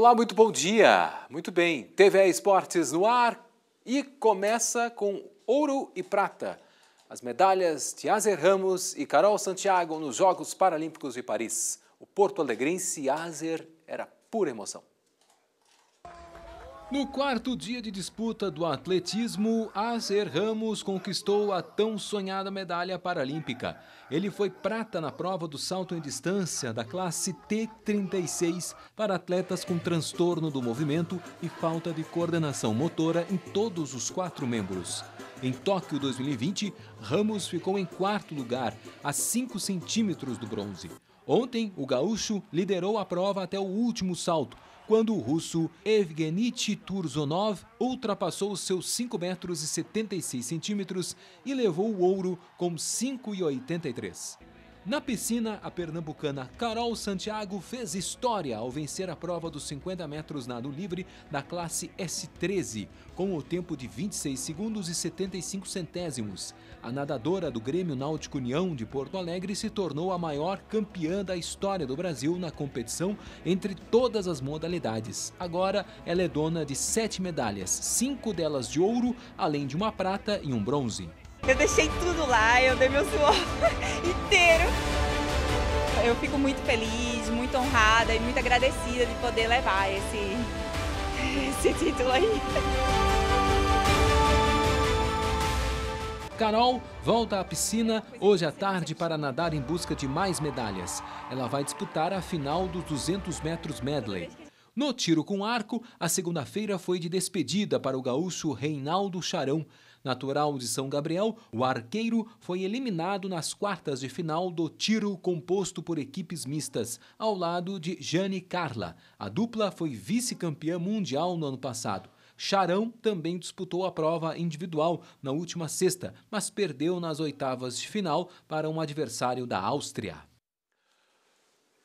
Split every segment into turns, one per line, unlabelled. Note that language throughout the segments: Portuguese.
Olá, muito bom dia. Muito bem. TV Esportes no ar e começa com ouro e prata. As medalhas de Azer Ramos e Carol Santiago nos Jogos Paralímpicos de Paris. O Porto Alegrense Azer era pura emoção. No quarto dia de disputa do atletismo, Acer Ramos conquistou a tão sonhada medalha paralímpica. Ele foi prata na prova do salto em distância da classe T36 para atletas com transtorno do movimento e falta de coordenação motora em todos os quatro membros. Em Tóquio 2020, Ramos ficou em quarto lugar, a 5 centímetros do bronze. Ontem, o gaúcho liderou a prova até o último salto, quando o russo Evgeny Turzonov ultrapassou os seus 5 metros e 76 centímetros e levou o ouro com 5,83. Na piscina, a pernambucana Carol Santiago fez história ao vencer a prova dos 50 metros nado livre da classe S13, com o tempo de 26 segundos e 75 centésimos. A nadadora do Grêmio Náutico União de Porto Alegre se tornou a maior campeã da história do Brasil na competição entre todas as modalidades. Agora, ela é dona de sete medalhas, cinco delas de ouro, além de uma prata e um bronze.
Eu deixei tudo lá, eu dei meu suor inteiro. Eu fico muito feliz, muito honrada e muito agradecida de poder levar esse, esse título aí.
Carol volta à piscina é, hoje à tarde para nadar em busca de mais medalhas. Ela vai disputar a final dos 200 metros medley. No tiro com arco, a segunda-feira foi de despedida para o gaúcho Reinaldo Charão. Natural de São Gabriel, o arqueiro foi eliminado nas quartas de final do tiro composto por equipes mistas, ao lado de Jane Carla. A dupla foi vice-campeã mundial no ano passado. Charão também disputou a prova individual na última sexta, mas perdeu nas oitavas de final para um adversário da Áustria.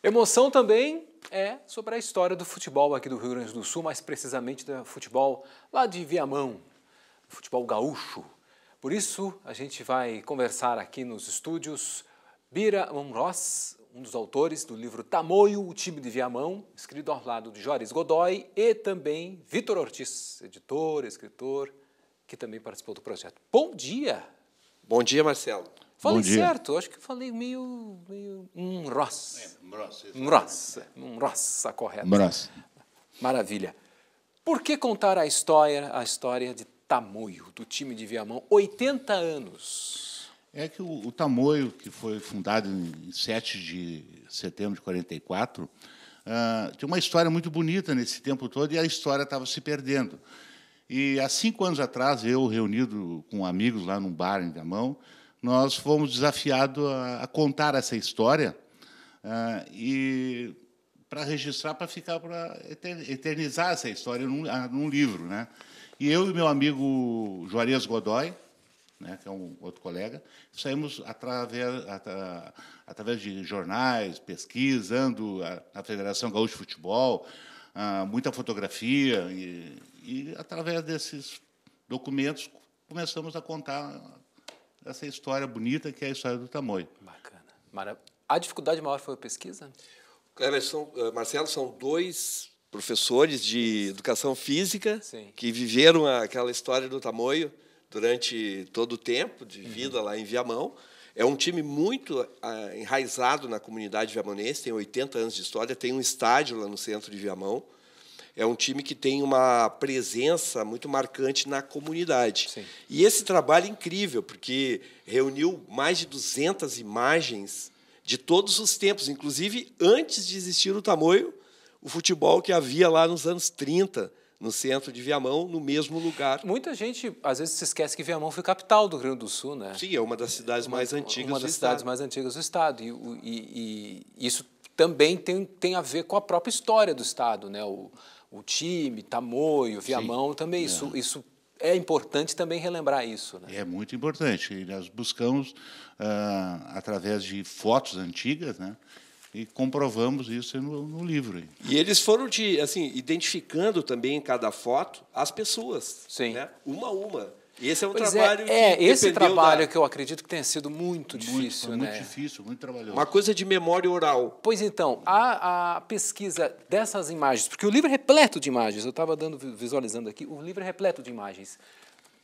Emoção também é sobre a história do futebol aqui do Rio Grande do Sul, mais precisamente do futebol lá de Viamão, futebol gaúcho. Por isso, a gente vai conversar aqui nos estúdios Bira Amross, um dos autores do livro Tamoio, o time de Viamão, escrito ao lado de Joris Godoy, e também Vitor Ortiz, editor, escritor, que também participou do projeto. Bom dia! Bom dia, Marcelo. Falei certo, acho que falei meio. meio um Ross. É, Mross. Mross. Um Ross, a correto. Mross. Maravilha. Por que contar a história, a história de Tamoio, do time de Viamão.
80 anos. É que o, o Tamoio, que foi fundado em 7 de setembro de 44, uh, tem uma história muito bonita nesse tempo todo e a história estava se perdendo. E há cinco anos atrás, eu reunido com amigos lá num bar em Viamão, nós fomos desafiados a, a contar essa história uh, e para registrar, para ficar, para eternizar essa história num, ah, num livro, né? E eu e meu amigo Juarez Godoy, né, que é um outro colega, saímos através, atra, através de jornais, pesquisando a, Federação Gaúcha de Futebol, ah, muita fotografia, e, e, através desses documentos começamos a contar essa história bonita que é a história do tamoio. Bacana.
Mara... A dificuldade maior foi a pesquisa? Cara, são, eh, Marcelo, são dois
professores de educação física Sim. que viveram aquela história do tamoio durante todo o tempo de uhum. vida uhum. lá em Viamão. É um time muito ah, enraizado na comunidade viamonense, tem 80 anos de história, tem um estádio lá no centro de Viamão. É um time que tem uma presença muito marcante na comunidade. Sim. E esse trabalho é incrível, porque reuniu mais de 200 imagens de todos os tempos, inclusive antes de existir o tamoio, o futebol que havia lá nos anos 30, no centro de Viamão, no mesmo lugar. Muita gente às vezes
se esquece que Viamão foi capital do Rio Grande do Sul, né? Sim, é uma das cidades mais antigas. Uma das do cidades mais antigas do estado e, e, e, isso também tem, tem a ver com a própria história do estado, né?
O, o time, Tamoio, Viamão, Sim, também é. isso, isso é importante também relembrar isso. Né? É muito importante. Nós buscamos, ah, através de fotos antigas, né, e comprovamos isso no, no livro. E eles foram te,
assim, identificando também em cada foto as pessoas. Sim. Né? Uma a uma. esse é um pois é, trabalho é, que é esse trabalho
da... que eu acredito que tenha sido muito, muito difícil, muito né? Muito difícil, muito trabalhoso. Uma coisa de memória oral. Pois então, a, a pesquisa dessas imagens, porque o livro é repleto de imagens. Eu estava dando visualizando aqui, o livro é repleto de imagens.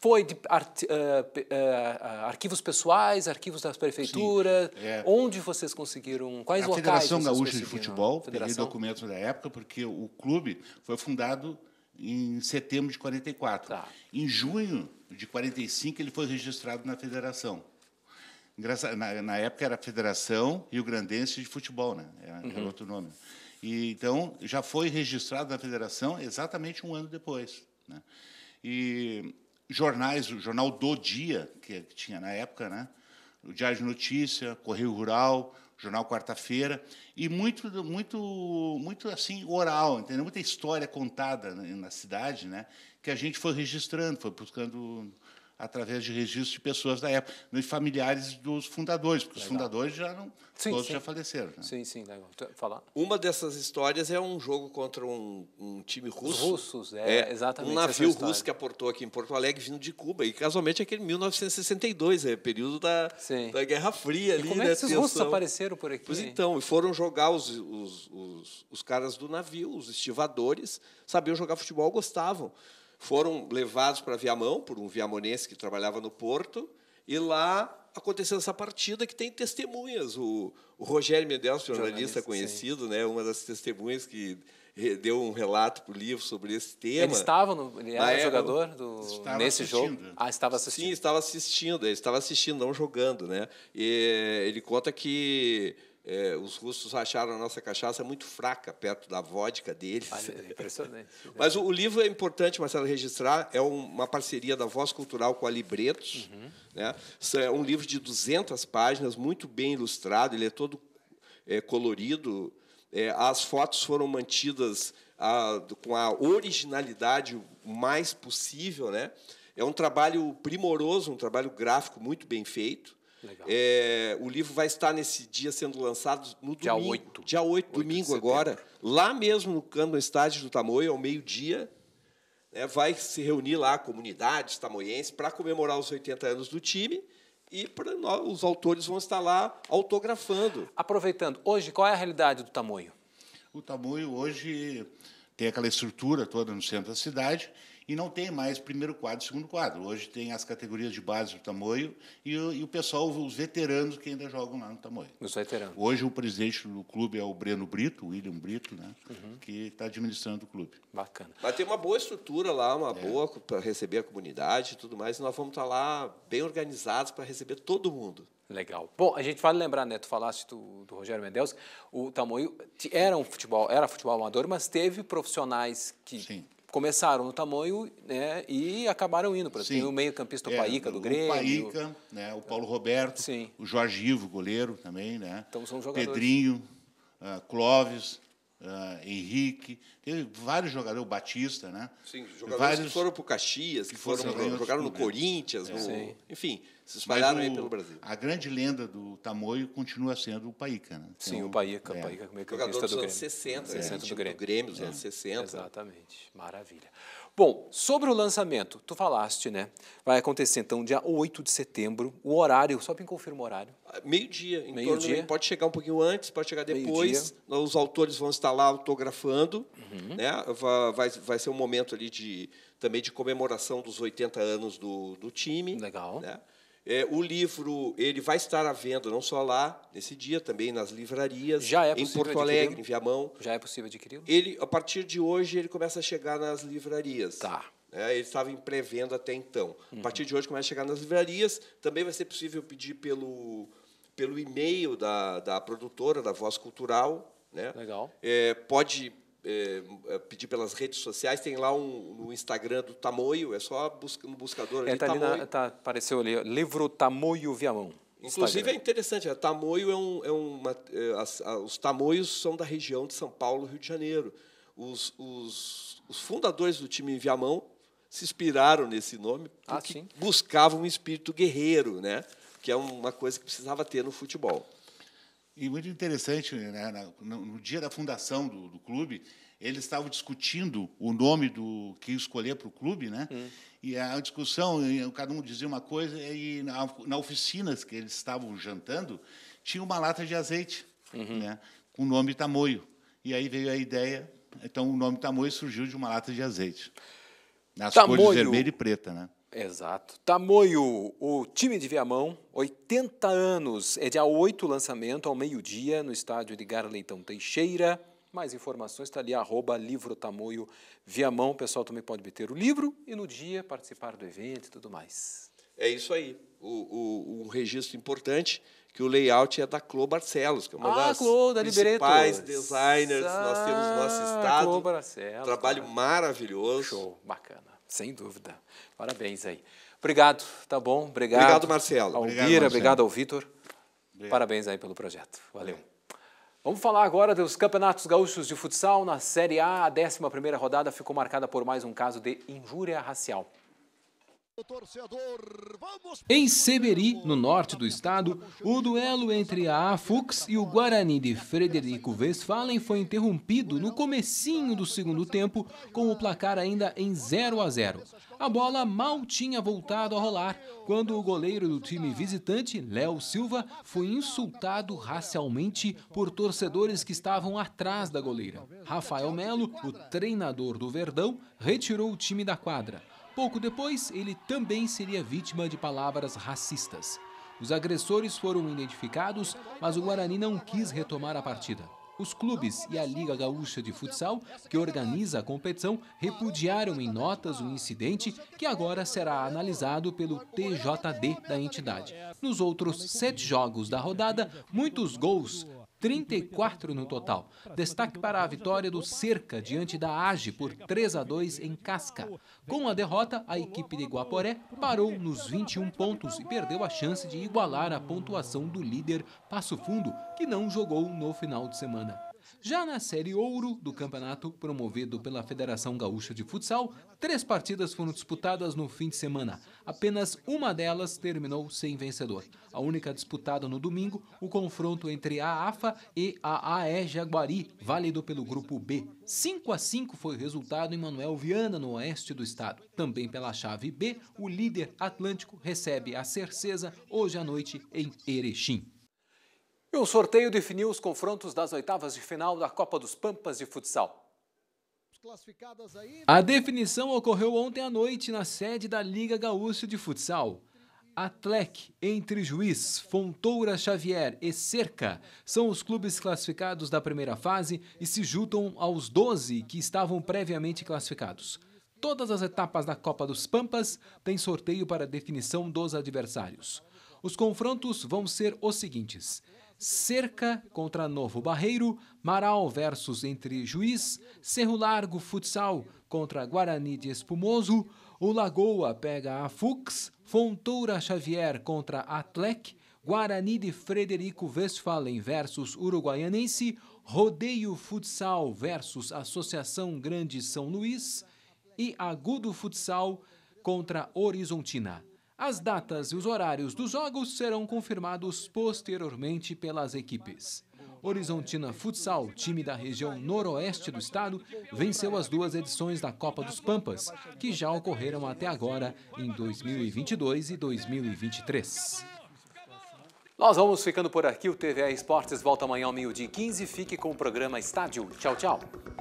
Foi de ar, uh, uh, arquivos pessoais, arquivos das prefeituras, é. onde vocês conseguiram, quais a locais Federação Gaúcha de Futebol, peguei
documentos da época, porque o clube foi fundado em setembro de 44. Tá. Em junho de 45 ele foi registrado na federação. Na, na época era a Federação Rio Grandense de Futebol, né? É, era, uhum. era outro nome. E então já foi registrado na federação exatamente um ano depois, né? E jornais, o jornal do dia, que tinha na época, né? o Diário de Notícia, Correio Rural, Jornal Quarta-feira, e muito, muito, muito assim oral, entendeu? Muita história contada na cidade, né? Que a gente foi registrando, foi buscando através de registros de pessoas da época, de né, familiares dos fundadores, porque legal. os fundadores já não sim, todos sim. já faleceram. Né? Sim, sim,
legal. Então, Falar. Uma dessas histórias é um jogo contra um, um time russo. russos, é, é exatamente. Um navio russo que aportou aqui em Porto Alegre vindo de Cuba e casualmente aquele 1962, é período da, da Guerra Fria ali, e como é né, que esses russos apareceram por aqui? Pois então, e foram jogar os, os, os, os caras do navio, os estivadores, sabiam jogar futebol, gostavam foram levados para Viamão por um viamonense que trabalhava no porto e lá aconteceu essa partida que tem testemunhas. O, o Rogério Mendes jornalista, jornalista conhecido, sim. né, uma das testemunhas que deu um relato para o livro sobre esse tema. Ele estava no, ele era ah, jogador do, nesse assistindo. jogo? Ah, estava assistindo. Sim, estava assistindo, ele estava assistindo, não jogando. Né? E ele conta que é, os russos acharam a nossa cachaça muito fraca perto da vodka deles. Olha, é impressionante. Mas o, o, livro é importante, Marcelo, registrar. É uma parceria da Voz Cultural com a Libretos. Uhum. Né? É um livro de 200 páginas, muito bem ilustrado. Ele é todo é, colorido. É, as fotos foram mantidas a, com a originalidade mais possível. Né? É um trabalho primoroso, um trabalho gráfico muito bem feito. É, o livro vai estar nesse dia sendo lançado no dia domingo. 8. Dia 8, 8 domingo agora, lá mesmo no Câmara Estádio do Tamoio, ao meio-dia. Né, vai se reunir lá a comunidade tamoiense para comemorar os 80 anos do time e os autores vão estar lá autografando. Aproveitando, hoje qual é a realidade do Tamoio?
O Tamoio hoje tem aquela estrutura toda no centro da cidade e não tem mais primeiro quadro e segundo quadro. Hoje tem as categorias de base do tamoio e o, e o pessoal, os veteranos que ainda jogam lá no tamoio. Os veteranos. Hoje o presidente do clube é o Breno Brito, o William Brito, né, uhum. que está administrando o clube. Bacana. Mas
tem uma boa estrutura lá, uma é. boa para receber a comunidade e tudo mais, e nós vamos estar tá lá bem organizados para receber todo mundo. Legal. Bom, a gente vale lembrar, né? Tu
falaste do, do Rogério Mendes, o Tamoio era um futebol, era futebol amador, mas teve profissionais que Sim começaram no tamanho né, e acabaram indo. Por exemplo, tem o meio-campista
é, Paíca do Grêmio. O Paíca, né, o Paulo Roberto, Sim. o Jorge Ivo, goleiro também. Né, então são jogadores. Pedrinho, uh, Clóvis. Uh, Henrique, teve vários jogadores, o Batista, né? Sim, jogadores vários, que foram para o Caxias, que, que foram, foram jogaram no Corinthians, é. no, enfim, se espalharam o, aí pelo Brasil. A grande lenda do Tamoio continua sendo o Paíca, né? Sim, então, o Paíca, é. Paíca como é que jogador dos anos Grêmio. 60, é. do Grêmio. Do Grêmio dos é. anos 60.
Exatamente, maravilha. Bom, sobre o lançamento, tu falaste, né? Vai acontecer então dia 8 de setembro. O horário, só para confirmar o horário.
Ah, meio-dia, em meio dia. Pode chegar um pouquinho antes, pode chegar depois. Os autores vão estar lá autografando, uhum. né? Vai, vai ser um momento ali de também de comemoração dos 80 anos do, do time. Legal. Né? É, o livro ele vai estar à venda não só lá nesse dia, também nas livrarias. Já é possível em Porto Alegre, em Viamão. Já é possível adquirir Ele a partir de hoje ele começa a chegar nas livrarias. Tá. É, ele estava em pré-venda até então. Uhum. A partir de hoje começa a chegar nas livrarias. Também vai ser possível pedir pelo pelo e-mail da, da produtora da Voz Cultural, né? Legal. É, pode é, pedir pelas redes sociais, tem lá um, no Instagram do Tamoio, é só busca, no buscador é, ali, é, tá ali na,
tá, apareceu ali, livro Tamoio Viamão. Inclusive é Instagram. é
interessante, a né? Tamoio é um, é uma, é, as, a, os Tamoios são da região de São Paulo, Rio de Janeiro. Os, os, os fundadores do time Viamão se inspiraram nesse nome ah, porque ah, buscavam um espírito guerreiro, né? que é uma coisa que precisava ter no futebol.
E muito interessante, né, no dia da fundação do, do, clube, eles estavam discutindo o nome do que escolher para o clube, né? Hum. E a discussão, cada um dizia uma coisa, e na, na oficina que eles estavam jantando, tinha uma lata de azeite, uhum. né, com o nome Tamoio. E aí veio a ideia, então o nome Tamoio surgiu de uma lata de azeite. Nas tamoio. cores vermelha e preta, né?
Exato. Tamoio, o time de Viamão, 80 anos, é dia 8 lançamento, ao meio-dia, no estádio de Garleitão Teixeira. Mais informações está ali, arroba livro Tamoio Viamão. O pessoal também pode obter o livro e no dia participar do evento e tudo mais.
É isso aí. O, o, um registro importante que o layout é da Clô Barcelos, que é uma ah, das Clô, da principais designers ah, nós temos o nosso ah, estado. Clô Barcelos. Trabalho cara. maravilhoso. Show, bacana. Sem dúvida. Parabéns aí. Obrigado,
tá bom? Obrigado. Obrigado, Marcelo. Ao obrigado, Bira, Marcelo. obrigado ao Vitor. Parabéns aí pelo projeto. Valeu. Vamos falar agora dos Campeonatos Gaúchos de Futsal. Na Série A, a 11ª rodada ficou marcada por mais um caso de injúria racial. Em Seberi, no norte do estado, o duelo entre a AFUX e o Guarani de Frederico Westphalen foi interrompido no comecinho do segundo tempo, com o placar ainda em 0 a 0. A bola mal tinha voltado a rolar quando o goleiro do time visitante, Léo Silva, foi insultado racialmente por torcedores que estavam atrás da goleira. Rafael Melo, o treinador do Verdão, retirou o time da quadra. Pouco depois, ele também seria vítima de palavras racistas. Os agressores foram identificados, mas o Guarani não quis retomar a partida. Os clubes e a Liga Gaúcha de Futsal, que organiza a competição, repudiaram em notas o incidente que agora será analisado pelo TJD da entidade. Nos outros sete jogos da rodada, muitos gols 34 no total. Destaque para a vitória do Cerca diante da Age por 3 a 2 em Casca. Com a derrota, a equipe de Guaporé parou nos 21 pontos e perdeu a chance de igualar a pontuação do líder Passo Fundo, que não jogou no final de semana. Já na Série Ouro do campeonato promovido pela Federação Gaúcha de Futsal, três partidas foram disputadas no fim de semana. Apenas uma delas terminou sem vencedor. A única disputada no domingo, o confronto entre a AFA e a AE Jaguari, válido pelo grupo B. 5 a 5 foi o resultado em Manuel Viana, no oeste do estado. Também pela chave B, o líder Atlântico recebe a Cercesa hoje à noite em Erechim. E um sorteio definiu os confrontos das oitavas de final da Copa dos Pampas de futsal. Né? A definição ocorreu ontem à noite na sede da Liga Gaúcho de Futsal. Atlec, Entre Juiz, Fontoura Xavier e Cerca são os clubes classificados da primeira fase e se juntam aos 12 que estavam previamente classificados. Todas as etapas da Copa dos Pampas têm sorteio para definição dos adversários. Os confrontos vão ser os seguintes: Cerca contra Novo Barreiro, Marau versus entre Juiz, Cerro Largo Futsal contra Guarani de Espumoso, o Lagoa pega a Fux, Fontoura Xavier contra Atlec, Guarani de Frederico Westphalen versus Uruguaianense, Rodeio Futsal versus Associação Grande São Luís e Agudo Futsal contra Horizontina. As datas e os horários dos jogos serão confirmados posteriormente pelas equipes. Horizontina Futsal, time da região noroeste do estado, venceu as duas edições da Copa dos Pampas, que já ocorreram até agora em 2022 e 2023. Nós vamos ficando por aqui. O TVA Esportes volta amanhã ao meio-dia 15. Fique com o programa Estádio. Tchau, tchau.